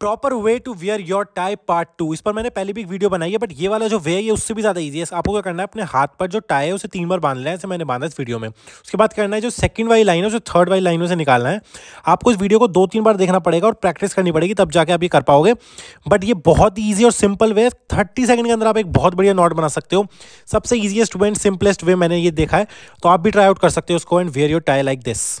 proper way to wear your tie part two इस पर मैंने पहले भी एक वीडियो बनाई है बट ये वाला जो वे है उससे भी ज़्यादा ईजी है आपको क्या करना है अपने हाथ पर जो टाई है उसे तीन बार बांधना है जैसे मैंने बांधा इस वीडियो में उसके बाद करना है जो सेकंड वाली लाइन है उसे थर्ड वाली लाइनों से निकालना है आपको इस वीडियो को दो तीन बार देखना पड़ेगा और प्रैक्टिस करनी पड़ेगी तब जाके आप ये कर पाओगे बट ये बहुत ईजी और सिंपल वे थर्टी सेकंड के अंदर आप एक बहुत बढ़िया नॉट बना सकते हो सबसे easiest way and simplest way मैंने ये देखा है तो आप भी ट्राई आउट कर सकते हो उसको and wear your tie like this